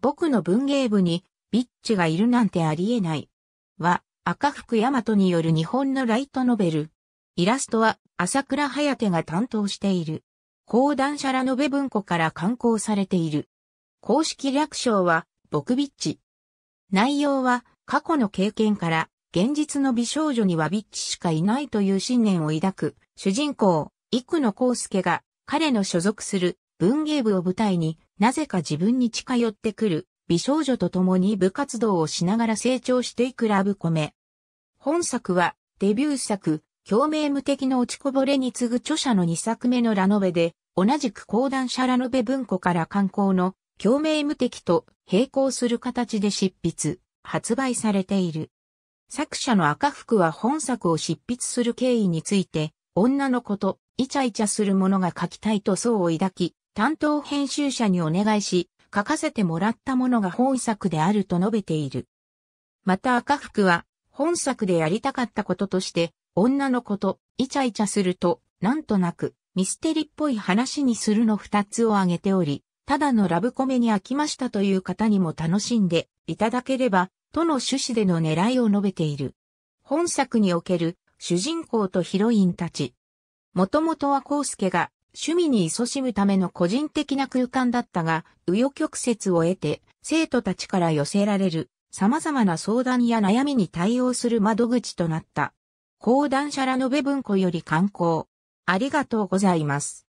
僕の文芸部に、ビッチがいるなんてありえない。は、赤福大和による日本のライトノベル。イラストは、朝倉隼が担当している。講談社らのベ文庫から刊行されている。公式略称は、僕ビッチ。内容は、過去の経験から、現実の美少女にはビッチしかいないという信念を抱く、主人公、幾野康介が、彼の所属する文芸部を舞台になぜか自分に近寄ってくる美少女と共に部活動をしながら成長していくラブコメ。本作はデビュー作、共鳴無敵の落ちこぼれに次ぐ著者の2作目のラノベで、同じく講談社ラノベ文庫から刊行の共鳴無敵と並行する形で執筆、発売されている。作者の赤福は本作を執筆する経緯について、女の子とイチャイチャするものが書きたいとうを抱き、担当編集者にお願いし、書かせてもらったものが本作であると述べている。また赤福は、本作でやりたかったこととして、女の子とイチャイチャすると、なんとなく、ミステリっぽい話にするの二つを挙げており、ただのラブコメに飽きましたという方にも楽しんでいただければ、との趣旨での狙いを述べている。本作における主人公とヒロインたち。もともとはコウスケが趣味に勤しむための個人的な空間だったが、紆余曲折を得て、生徒たちから寄せられる、様々な相談や悩みに対応する窓口となった。講談社らのべ文庫より観光。ありがとうございます。